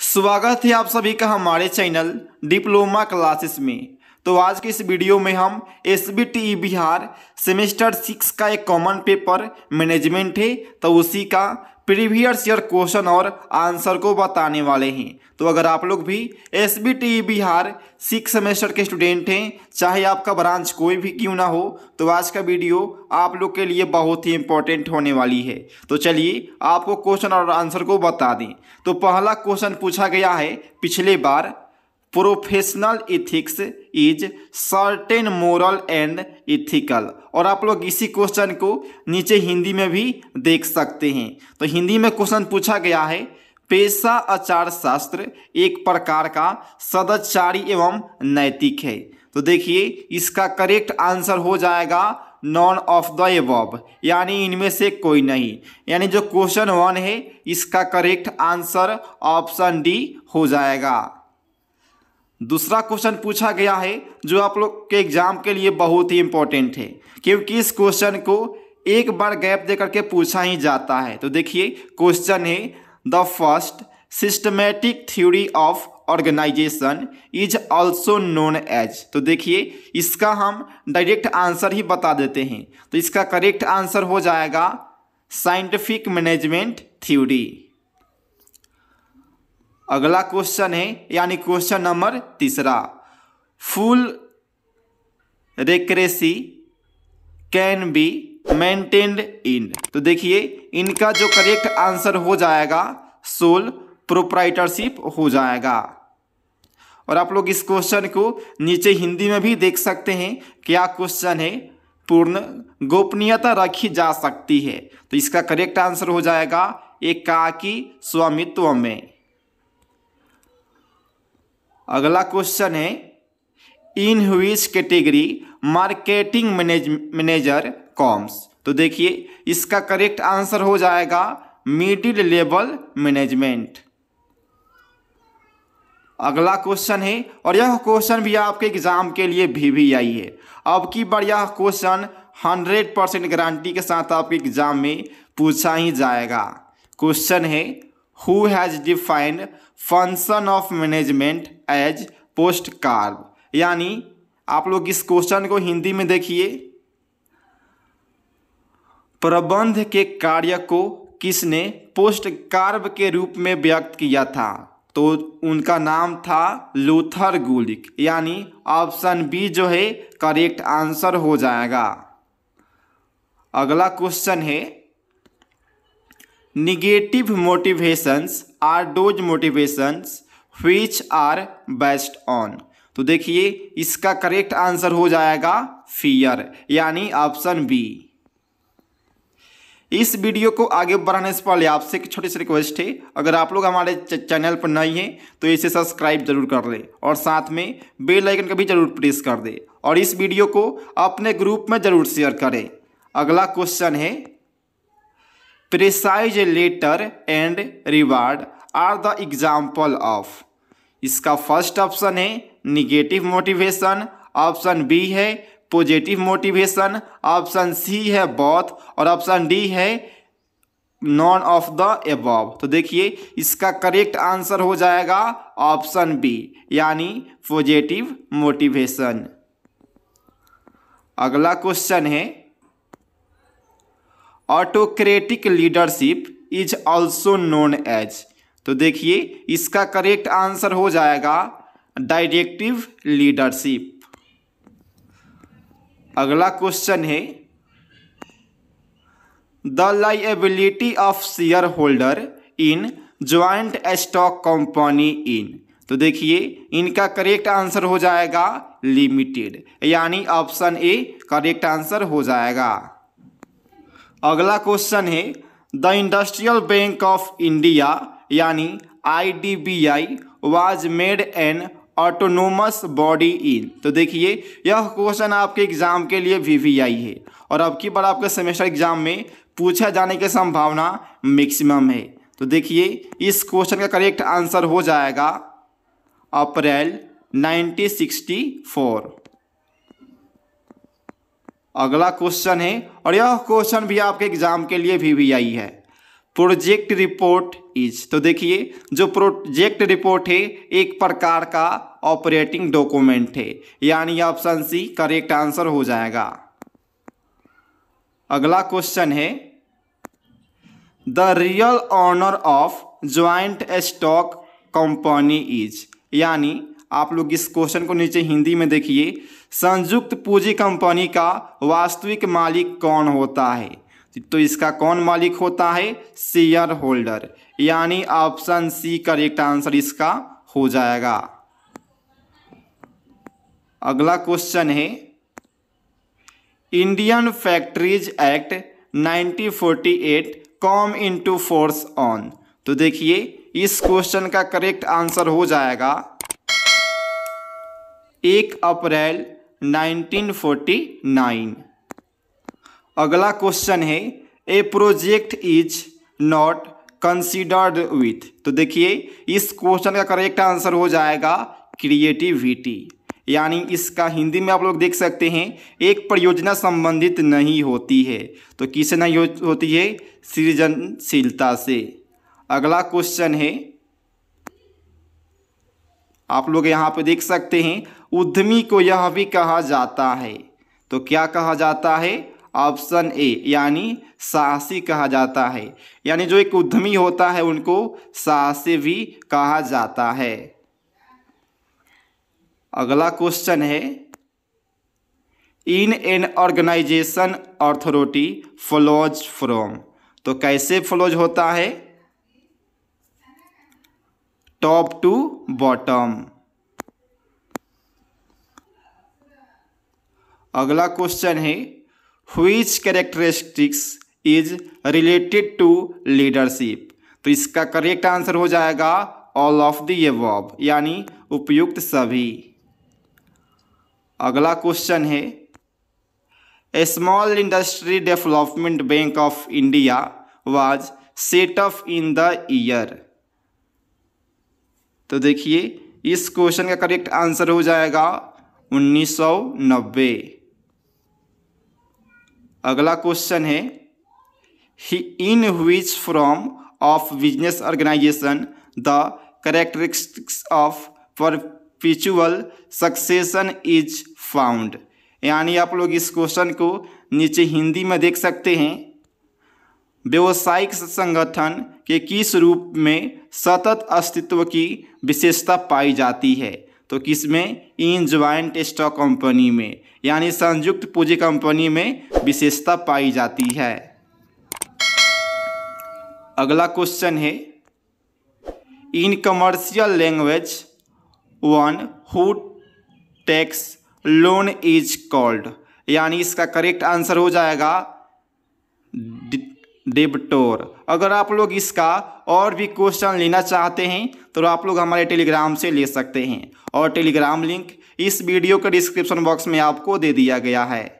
स्वागत है आप सभी का हमारे चैनल डिप्लोमा क्लासेस में तो आज के इस वीडियो में हम S e Bihar semester six का एक कॉमन पेपर मैनेजमेंट है तो उसी का प्रीवियस ईयर क्वेश्चन और आंसर को बताने वाले हैं तो अगर आप लोग भी S e Bihar six semester के स्टूडेंट हैं चाहे आपका ब्रांच कोई भी क्यों ना हो तो आज का वीडियो आप लोग के लिए बहुत ही इंपॉर्टेंट होने वाली है तो चलिए आपको क्वेश्चन और आंसर को बता दें तो पहला क्वेश्चन पूछा गया है पिछले बार professional ethics is certain moral and ethical और आप लोग इसी क्वेश्चन को नीचे हिंदी में भी देख सकते हैं तो हिंदी में क्वेश्चन पूछा गया है पेशा आचार शास्त्र एक प्रकार का सदाचारी एवं नैतिक है तो देखिए इसका करेक्ट आंसर हो जाएगा नॉन ऑफ द एबॉब यानी इनमें से कोई नहीं यानी जो क्वेश्चन वन है इसका करेक्ट आंसर ऑप्शन डी हो जाएगा दूसरा क्वेश्चन पूछा गया है जो आप लोग के एग्जाम के लिए बहुत ही इंपॉर्टेंट है क्योंकि इस क्वेश्चन को एक बार गैप दे करके पूछा ही जाता है तो देखिए क्वेश्चन है the first systematic theory of organisation is also known as तो देखिए इसका हम डायरेक्ट आंसर ही बता देते हैं तो इसका करेक्ट आंसर हो जाएगा साइंटिफिक मैनेजमेंट थ्योरी अगला क्वेश्चन है यानी क्वेश्चन नंबर तीसरा full bureaucracy can be maintained in तो देखिए इनका जो करेक्ट आंसर हो जाएगा सोल प्रोप्राइटरशिप हो जाएगा और आप लोग इस क्वेश्चन को नीचे हिंदी में भी देख सकते हैं क्या क्वेश्चन है पूर्ण गोपनीयता रखी जा सकती है तो इसका करेक्ट आंसर हो जाएगा एकाकी स्वामित्व में अगला क्वेश्चन है in which category marketing manager comes तो देखिए इसका करेक्ट आंसर हो जाएगा मिडिल लेवल मैनेजमेंट अगला क्वेश्चन है और यह क्वेश्चन भी आपके एग्जाम के लिए भी भी आई है अब की बार यह क्वेश्चन हंड्रेड परसेंट गारंटी के साथ आपके एग्जाम में पूछा ही जाएगा क्वेश्चन है who has defined function of management as post carb यानी आप लोग इस क्वेश्चन को हिंदी में देखिए प्रबंध के कार्य को किसने पोस्ट कार्ब के रूप में व्यक्त किया था तो उनका नाम था लूथर गुलिक यानी ऑप्शन बी जो है करेक्ट आंसर हो जाएगा अगला क्वेश्चन है negative motivations are those motivations which are based on तो देखिए इसका करेक्ट आंसर हो जाएगा फियर यानी ऑप्शन बी इस वीडियो को आगे बढ़ाने से पहले आपसे एक छोटी सी रिक्वेस्ट है अगर आप लोग हमारे चैनल पर नए हैं तो इसे सब्सक्राइब जरूर कर लें और साथ में बेल आइकन का भी जरूर प्रेस कर दें और इस वीडियो को अपने ग्रुप में जरूर शेयर करें अगला क्वेश्चन है praise letter and reward are the example of इसका फर्स्ट ऑप्शन है निगेटिव मोटिवेशन ऑप्शन बी है पॉजिटिव मोटिवेशन ऑप्शन सी है बॉथ और ऑप्शन डी है नॉन ऑफ द एबॉब तो देखिए इसका करेक्ट आंसर हो जाएगा ऑप्शन बी यानी पॉजिटिव मोटिवेशन अगला क्वेश्चन है autocratic leadership is also known as तो देखिए इसका करेक्ट आंसर हो जाएगा डायरेक्टिव लीडरशिप अगला क्वेश्चन है the लाइएबिलिटी of shareholder in joint stock company in तो देखिए इनका करेक्ट आंसर हो जाएगा लिमिटेड यानी ऑप्शन ए करेक्ट आंसर हो जाएगा अगला क्वेश्चन है the Industrial Bank of India यानी I D B I was made an autonomous body in तो देखिए यह क्वेश्चन आपके एग्जाम के लिए वी वी आई है और अब की बार आपके सेमेस्टर एग्जाम में पूछा जाने की संभावना मैक्सिमम है तो देखिए इस क्वेश्चन का करेक्ट आंसर हो जाएगा अप्रैल 1964 अगला क्वेश्चन है और यह क्वेश्चन भी आपके एग्जाम के लिए भी भी आई है प्रोजेक्ट रिपोर्ट इज तो देखिए जो प्रोजेक्ट रिपोर्ट है एक प्रकार का ऑपरेटिंग डॉक्यूमेंट है यानी ऑप्शन सी करेक्ट आंसर हो जाएगा अगला क्वेश्चन है the real owner of joint stock company is यानी आप लोग इस क्वेश्चन को नीचे हिंदी में देखिए संयुक्त पूंजी कंपनी का वास्तविक मालिक कौन होता है तो इसका कौन मालिक होता है शेयर होल्डर यानी ऑप्शन सी करेक्ट आंसर इसका हो जाएगा अगला क्वेश्चन है Indian Factories Act 1948 came into force on तो देखिए इस क्वेश्चन का करेक्ट आंसर हो जाएगा एक अप्रैल 1949 अगला क्वेश्चन है a project is not considered with तो देखिए इस क्वेश्चन का करेक्ट आंसर हो जाएगा क्रिएटिविटी यानी इसका हिंदी में आप लोग देख सकते हैं एक परियोजना संबंधित नहीं होती है तो किसे नहीं होती है सृजनशीलता से अगला क्वेश्चन है आप लोग यहाँ पे देख सकते हैं उद्यमी को यह भी कहा जाता है तो क्या कहा जाता है ऑप्शन ए यानी साहसी कहा जाता है यानी जो एक उद्यमी होता है उनको साहसी भी कहा जाता है अगला क्वेश्चन है in an organisation authority flows from तो कैसे फ्लोज होता है टॉप टू बॉटम अगला क्वेश्चन है which characteristics is related to leadership तो इसका करेक्ट आंसर हो जाएगा ऑल ऑफ द एवॉब यानी उपयुक्त सभी अगला क्वेश्चन है Small Industry Development Bank of India was set up in the year तो देखिए इस क्वेश्चन का करेक्ट आंसर हो जाएगा 1990 अगला क्वेश्चन है ही in which from of business organisation the characteristics of perpetual succession is found यानी आप लोग इस क्वेश्चन को नीचे हिंदी में देख सकते हैं व्यवसायिक संगठन के किस रूप में सतत अस्तित्व की विशेषता पाई जाती है तो किस में इन ज्वाइंट स्टॉक कंपनी में यानी संयुक्त पूंजी कंपनी में विशेषता पाई जाती है अगला क्वेश्चन है in commercial language one who takes loan is called यानी इसका करेक्ट आंसर हो जाएगा डिबटोर अगर आप लोग इसका और भी क्वेश्चन लेना चाहते हैं तो आप लोग हमारे टेलीग्राम से ले सकते हैं और टेलीग्राम लिंक इस वीडियो के डिस्क्रिप्शन बॉक्स में आपको दे दिया गया है